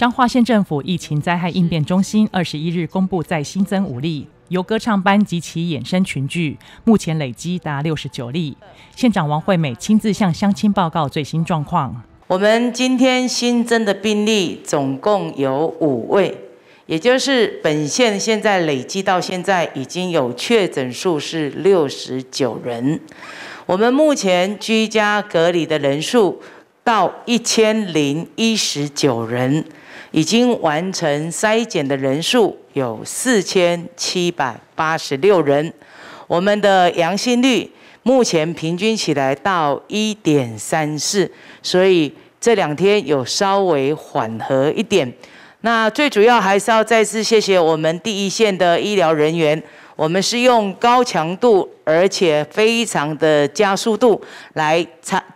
彰化县政府疫情灾害应变中心二十一日公布再新增五例，由歌唱班及其衍生群聚，目前累积达六十九例。县长王惠美亲自向乡亲报告最新状况。我们今天新增的病例总共有五位，也就是本县现在累积到现在已经有确诊数是六十九人。我们目前居家隔离的人数。到一千零一十九人，已经完成筛检的人数有四千七百八十六人，我们的阳性率目前平均起来到一点三四，所以这两天有稍微缓和一点。那最主要还是要再次谢谢我们第一线的医疗人员，我们是用高强度而且非常的加速度来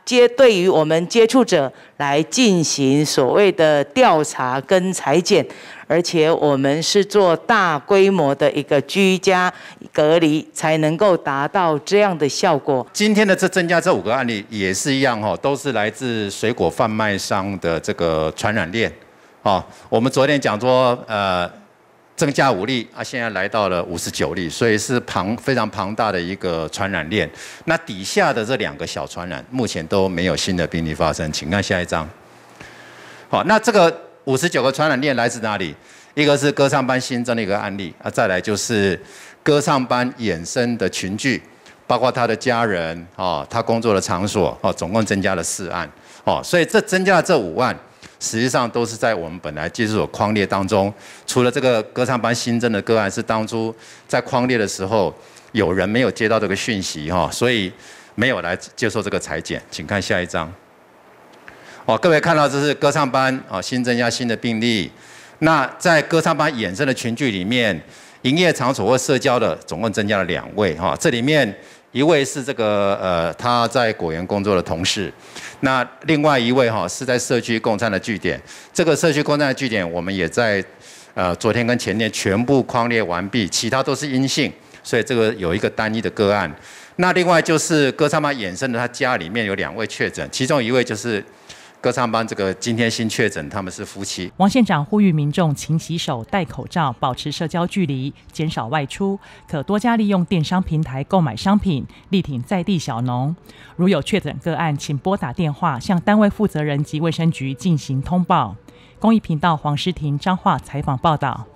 接对于我们接触者来进行所谓的调查跟裁剪，而且我们是做大规模的一个居家隔离，才能够达到这样的效果。今天的这增加这五个案例也是一样哦，都是来自水果贩卖商的这个传染链。哦，我们昨天讲说，呃。增加五例啊，现在来到了五十九例，所以是庞非常庞大的一个传染链。那底下的这两个小传染，目前都没有新的病例发生。请看下一张。好，那这个五十九个传染链来自哪里？一个是歌唱班新增的一个案例啊，再来就是歌唱班衍生的群聚，包括他的家人啊，他工作的场所哦，总共增加了四案哦，所以这增加了这五万。实际上都是在我们本来接所框列当中，除了这个歌唱班新增的个案是当初在框列的时候有人没有接到这个讯息哈，所以没有来接受这个裁剪，请看下一张。哦，各位看到这是歌唱班啊新增加新的病例，那在歌唱班衍生的群聚里面。营业场所或社交的总共增加了两位哈，这里面一位是这个呃他在果园工作的同事，那另外一位哈是在社区共餐的据点，这个社区共餐的据点我们也在呃昨天跟前天全部框列完毕，其他都是阴性，所以这个有一个单一的个案，那另外就是哥萨马衍生的，他家里面有两位确诊，其中一位就是。歌唱班这个今天新确诊，他们是夫妻。王县长呼吁民众勤洗手、戴口罩、保持社交距离、减少外出，可多加利用电商平台购买商品，力挺在地小农。如有确诊个案，请拨打电话向单位负责人及卫生局进行通报。公益频道黄诗婷、张化采访报道。